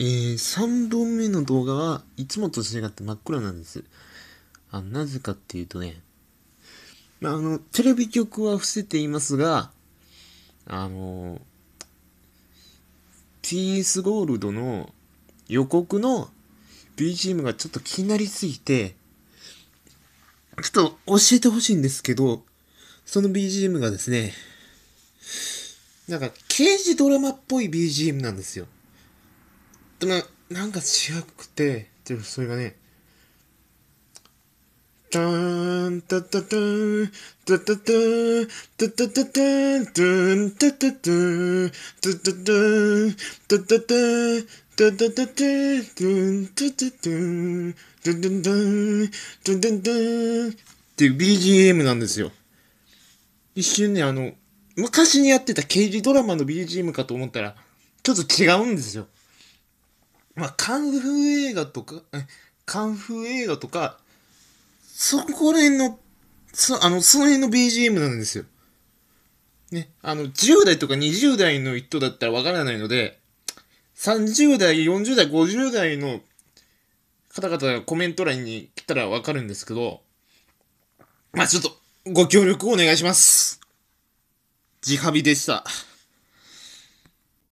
えー、3本目の動画はいつもと違って真っ暗なんです。あなぜかっていうとね、まあ、あの、テレビ局は伏せていますが、あの、t s ゴールドの予告の BGM がちょっと気になりすぎて、ちょっと教えてほしいんですけど、その BGM がですね、なんか刑事ドラマっぽい BGM なんですよ。でも、なんか違くて、でもそれがね、タンタタタンタタタンタタタタンタンタタタンタタタンタタタンタタタタンタタタンタタタンタタタンっていう BGM なんですよ。一瞬ね、あの、昔にやってた刑事ドラマの BGM かと思ったら、ちょっと違うんですよ。まあ、カンフー映画とか、カンフー映画とか、そこら辺の、そ、あの、その辺の BGM なんですよ。ね、あの、10代とか20代の人だったらわからないので、30代、40代、50代の方々がコメント欄に来たらわかるんですけど、まあちょっと、ご協力をお願いします。自ハビでした。